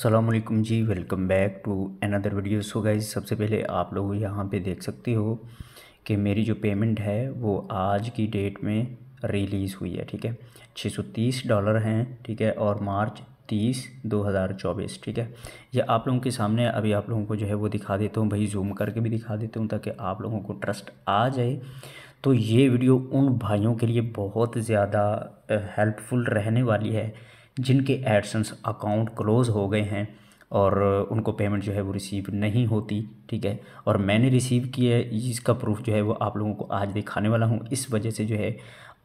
Aslam ji welcome back to another video so guys सबसे पहले आप लोग यहाँ पे देख सकते हो कि मेरी जो पेमेंट है वो आज की डेट में रिलीज़ हुई है ठीक है 630 डॉलर हैं ठीक है और मार्च तीस दो हज़ार चौबीस ठीक है ये आप लोगों के सामने अभी आप लोगों को जो है वो दिखा देता हूँ भाई जूम करके भी दिखा देता हूँ ताकि आप लोगों को ट्रस्ट आ जाए तो ये वीडियो उन भाइयों के लिए बहुत ज़्यादा हेल्पफुल रहने वाली है जिनके एडसन्स अकाउंट क्लोज हो गए हैं और उनको पेमेंट जो है वो रिसीव नहीं होती ठीक है और मैंने रिसीव किया है इसका प्रूफ जो है वो आप लोगों को आज दिखाने वाला हूँ इस वजह से जो है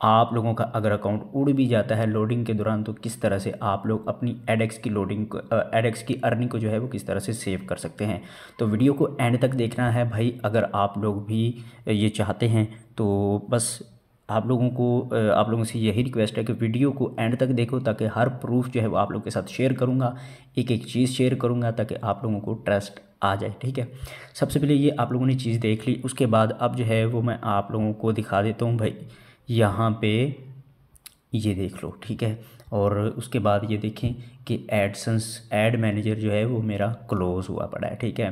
आप लोगों का अगर अकाउंट उड़ भी जाता है लोडिंग के दौरान तो किस तरह से आप लोग अपनी एडेक्स की लोडिंग एडेक्स की अर्निंग को जो है वो किस तरह से सेव कर सकते हैं तो वीडियो को एंड तक देखना है भाई अगर आप लोग भी ये चाहते हैं तो बस आप लोगों को आप लोगों से यही रिक्वेस्ट है कि वीडियो को एंड तक देखो ताकि हर प्रूफ जो है वो आप लोगों के साथ शेयर करूँगा एक एक चीज़ शेयर करूँगा ताकि आप लोगों को ट्रस्ट आ जाए ठीक है सबसे पहले ये आप लोगों ने चीज़ देख ली उसके बाद अब जो है वो मैं आप लोगों को दिखा देता हूँ भाई यहाँ पे ये देख लो ठीक है और उसके बाद ये देखें कि एडसन्स एड मैनेजर जो है वो मेरा क्लोज़ हुआ पड़ा है ठीक है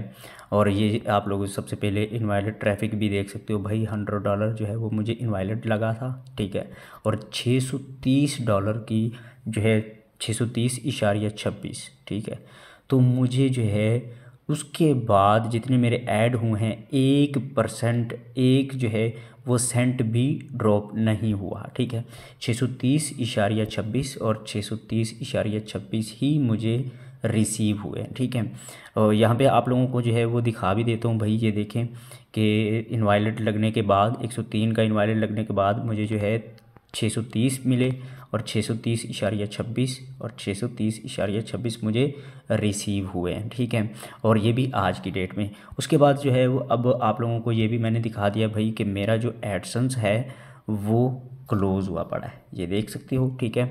और ये आप लोग सबसे पहले इनवायलेट ट्रैफिक भी देख सकते हो भाई हंड्रेड डॉलर जो है वो मुझे इनवायलेट लगा था ठीक है और छः सौ तीस डॉलर की जो है छः सौ तीस इशारिया छब्बीस ठीक है तो मुझे जो है उसके बाद जितने मेरे ऐड हुए हैं एक परसेंट एक जो है वो सेंट भी ड्रॉप नहीं हुआ ठीक है छः सौ तीस इशारिया छब्बीस और छः सौ तीस इशारिया छब्बीस ही मुझे रिसीव हुए ठीक है और यहाँ पे आप लोगों को जो है वो दिखा भी देता हूँ भाई ये देखें कि इन्वाइलेट लगने के बाद 103 का इन्वाइलेट लगने के बाद मुझे जो है 630 मिले और छः सौ तीस इशारिया छब्बीस और छः सौ तीस इशारिया छब्बीस मुझे रिसीव हुए हैं ठीक है और ये भी आज की डेट में उसके बाद जो है वो अब आप लोगों को ये भी मैंने दिखा दिया भाई कि मेरा जो एडसन्स है वो क्लोज़ हुआ पड़ा है ये देख सकती हो ठीक है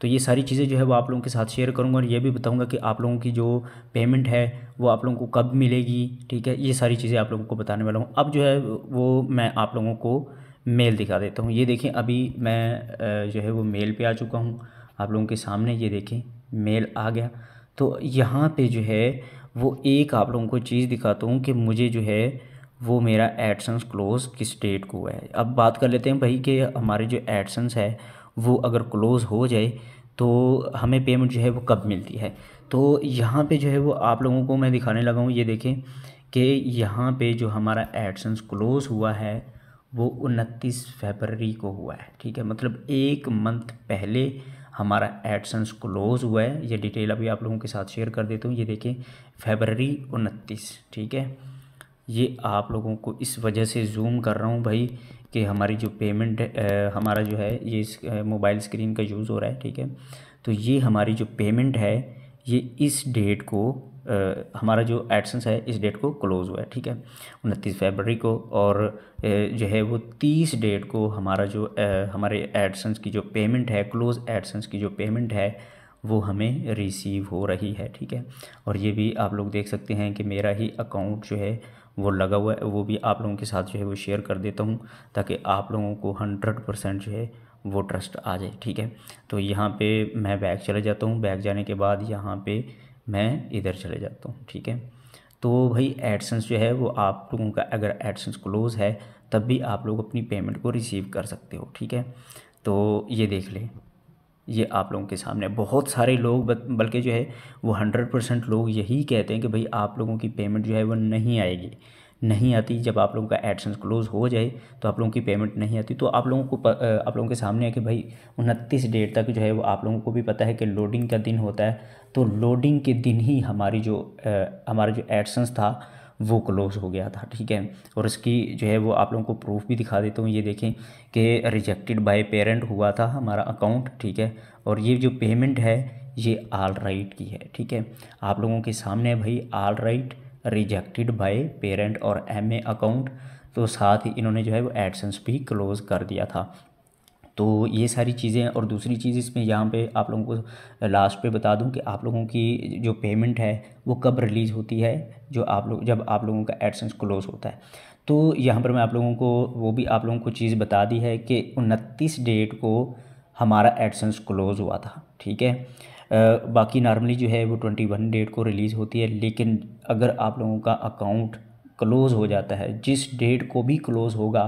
तो ये सारी चीज़ें जो है वो आप लोगों के साथ शेयर करूँगा और ये भी बताऊँगा कि आप लोगों की जो पेमेंट है वो आप लोगों को कब मिलेगी ठीक है ये सारी चीज़ें आप लोगों को बताने वाला हूँ अब जो है वो मैं आप लोगों को मेल दिखा देता हूँ ये देखें अभी मैं जो है वो मेल पे आ चुका हूँ आप लोगों के सामने ये देखें मेल आ गया तो यहाँ पे जो है वो एक आप लोगों को चीज़ दिखाता हूँ कि मुझे जो है वो मेरा एडसन्स क्लोज़ किस डेट को हुआ है अब बात कर लेते हैं भाई कि हमारे जो एडसन्स है वो अगर क्लोज़ हो जाए तो हमें पेमेंट जो है वो कब मिलती है तो यहाँ पे जो है वो आप लोगों को मैं दिखाने लगा हूँ ये देखें कि यहाँ पे जो हमारा एडसन्स क्लोज़ हुआ है वो उनतीस फरवरी को हुआ है ठीक है मतलब एक मंथ पहले हमारा एडसन्स क्लोज हुआ है ये डिटेल अभी आप लोगों के साथ शेयर कर देता हूँ ये देखें फेबररी उनतीस ठीक है ये आप लोगों को इस वजह से जूम कर रहा हूँ भाई कि हमारी जो पेमेंट है हमारा जो है ये मोबाइल स्क्रीन का यूज़ हो रहा है ठीक है तो ये हमारी जो पेमेंट है ये इस डेट को आ, हमारा जो एडसन्स है इस डेट को क्लोज़ हुआ है ठीक है उनतीस फरवरी को और जो है वो तीस डेट को हमारा जो आ, हमारे एडसन्स की जो पेमेंट है क्लोज एडसन्स की जो पेमेंट है वो हमें रिसीव हो रही है ठीक है और ये भी आप लोग देख सकते हैं कि मेरा ही अकाउंट जो है वो लगा हुआ है वो भी आप लोगों के साथ जो है वो शेयर कर देता हूँ ताकि आप लोगों को हंड्रेड परसेंट जो है वो ट्रस्ट आ जाए ठीक है तो यहाँ पे मैं बैग चले जाता हूँ बैग जाने के बाद यहाँ पे मैं इधर चले जाता हूँ ठीक है तो भाई एडसेंस जो है वो आप लोगों का अगर एडसेंस क्लोज है तब भी आप लोग अपनी पेमेंट को रिसीव कर सकते हो ठीक है तो ये देख लें ये आप लोगों के सामने बहुत सारे लोग बल्कि जो है वो हंड्रेड परसेंट लोग यही कहते हैं कि भाई आप लोगों की पेमेंट जो है वो नहीं आएगी नहीं आती जब आप लोगों का एडसेंस क्लोज हो जाए तो आप लोगों की पेमेंट नहीं आती तो आप लोगों को प, आप लोगों के सामने है कि भाई उनतीस डेट तक जो है वो आप लोगों को भी पता है कि लोडिंग का दिन होता है तो लोडिंग के दिन ही हमारी जो हमारा जो एडसेंस था वो क्लोज़ हो गया था ठीक है और इसकी जो है वो आप लोगों को प्रूफ भी दिखा देता हूँ ये देखें कि रिजेक्टेड बाय पेरेंट हुआ था हमारा अकाउंट ठीक है और ये जो पेमेंट है ये आल राइट की है ठीक है आप लोगों के सामने भाई all right right, rejected by parent और एम अकाउंट तो साथ ही इन्होंने जो है वो एडसेंस भी क्लोज़ कर दिया था तो ये सारी चीज़ें और दूसरी चीज़ इसमें यहाँ पे आप लोगों को लास्ट पे बता दूं कि आप लोगों की जो पेमेंट है वो कब रिलीज़ होती है जो आप लोग जब आप लोगों का एडसेंस क्लोज़ होता है तो यहाँ पर मैं आप लोगों को वो भी आप लोगों को चीज़ बता दी है कि उनतीस डेट को हमारा एडसेंस क्लोज़ हुआ था ठीक है बाकी नॉर्मली जो है वो ट्वेंटी वन डेट को रिलीज़ होती है लेकिन अगर आप लोगों का अकाउंट क्लोज़ हो जाता है जिस डेट को भी क्लोज़ होगा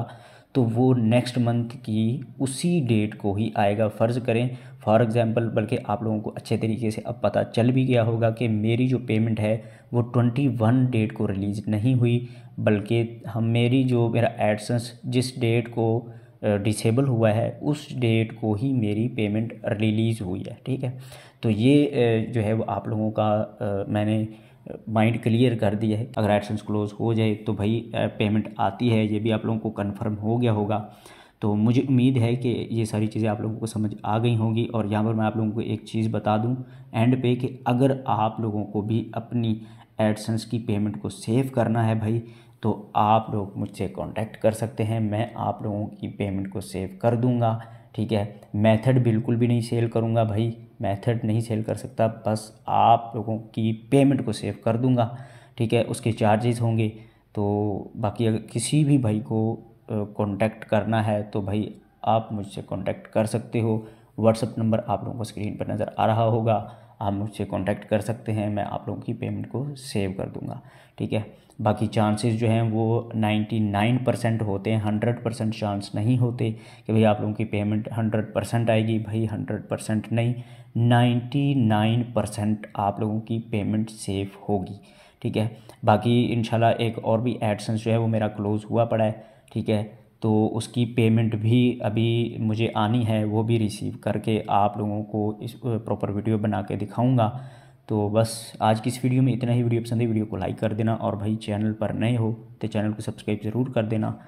तो वो नेक्स्ट मंथ की उसी डेट को ही आएगा फ़र्ज़ करें फॉर एग्ज़ाम्पल बल्कि आप लोगों को अच्छे तरीके से अब पता चल भी गया होगा कि मेरी जो पेमेंट है वो ट्वेंटी वन डेट को रिलीज़ नहीं हुई बल्कि हम मेरी जो मेरा एडसेंस जिस डेट को डिसेबल हुआ है उस डेट को ही मेरी पेमेंट रिलीज़ हुई है ठीक है तो ये जो है वो आप लोगों का मैंने माइंड क्लियर कर दिया है अगर एडसेंस क्लोज़ हो जाए तो भाई पेमेंट आती है ये भी आप लोगों को कंफर्म हो गया होगा तो मुझे उम्मीद है कि ये सारी चीज़ें आप लोगों को समझ आ गई होंगी और यहाँ पर मैं आप लोगों को एक चीज़ बता दूँ एंड पे कि अगर आप लोगों को भी अपनी एडसेंस की पेमेंट को सेव करना है भाई तो आप लोग मुझसे कांटेक्ट कर सकते हैं मैं आप लोगों की पेमेंट को सेव कर दूंगा ठीक है मेथड बिल्कुल भी नहीं सेल करूंगा भाई मेथड नहीं सेल कर सकता बस आप लोगों की पेमेंट को सेव कर दूंगा ठीक है उसके चार्जेस होंगे तो बाकी अगर किसी भी भाई को कांटेक्ट करना है तो भाई आप मुझसे कांटेक्ट कर सकते हो व्हाट्सअप नंबर आप लोगों को स्क्रीन पर नज़र आ रहा होगा आप मुझसे कांटेक्ट कर सकते हैं मैं आप लोगों की पेमेंट को सेव कर दूंगा ठीक है बाकी चांसेस जो हैं वो 99 परसेंट होते हैं 100 परसेंट चांस नहीं होते कि भाई आप लोगों की पेमेंट 100 परसेंट आएगी भाई 100 परसेंट नहीं 99 परसेंट आप लोगों की पेमेंट सेफ होगी ठीक है बाकी इनशाला एक और भी एडसेंस जो है वो मेरा क्लोज़ हुआ पड़ा है ठीक है तो उसकी पेमेंट भी अभी मुझे आनी है वो भी रिसीव करके आप लोगों को इस प्रॉपर वीडियो बना के दिखाऊँगा तो बस आज की इस वीडियो में इतना ही वीडियो पसंद है वीडियो को लाइक कर देना और भाई चैनल पर नए हो तो चैनल को सब्सक्राइब ज़रूर कर देना